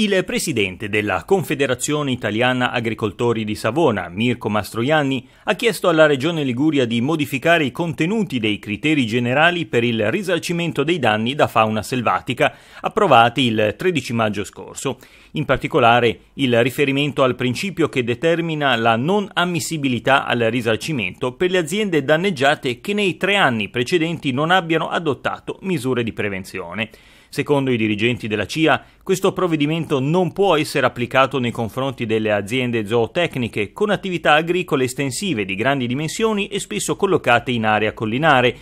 Il presidente della Confederazione Italiana Agricoltori di Savona, Mirko Mastroianni, ha chiesto alla Regione Liguria di modificare i contenuti dei criteri generali per il risarcimento dei danni da fauna selvatica approvati il 13 maggio scorso. In particolare il riferimento al principio che determina la non ammissibilità al risarcimento per le aziende danneggiate che nei tre anni precedenti non abbiano adottato misure di prevenzione. Secondo i dirigenti della CIA, questo provvedimento provvedimento non può essere applicato nei confronti delle aziende zootecniche con attività agricole estensive di grandi dimensioni e spesso collocate in area collinare,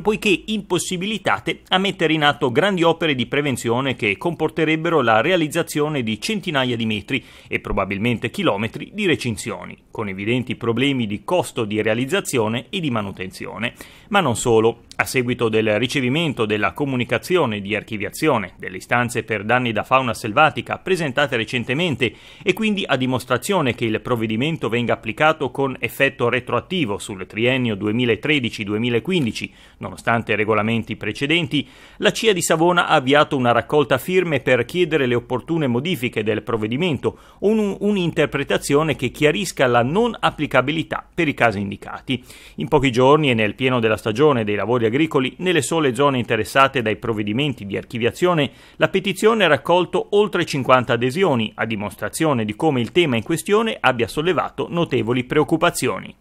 poiché impossibilitate a mettere in atto grandi opere di prevenzione che comporterebbero la realizzazione di centinaia di metri e probabilmente chilometri di recinzioni, con evidenti problemi di costo di realizzazione e di manutenzione. Ma non solo. A seguito del ricevimento della comunicazione di archiviazione delle istanze per danni da fauna selvatica presentate recentemente e quindi a dimostrazione che il provvedimento venga applicato con effetto retroattivo sul triennio 2013-2015 Nonostante regolamenti precedenti, la CIA di Savona ha avviato una raccolta firme per chiedere le opportune modifiche del provvedimento, un, un'interpretazione che chiarisca la non applicabilità per i casi indicati. In pochi giorni e nel pieno della stagione dei lavori agricoli, nelle sole zone interessate dai provvedimenti di archiviazione, la petizione ha raccolto oltre 50 adesioni, a dimostrazione di come il tema in questione abbia sollevato notevoli preoccupazioni.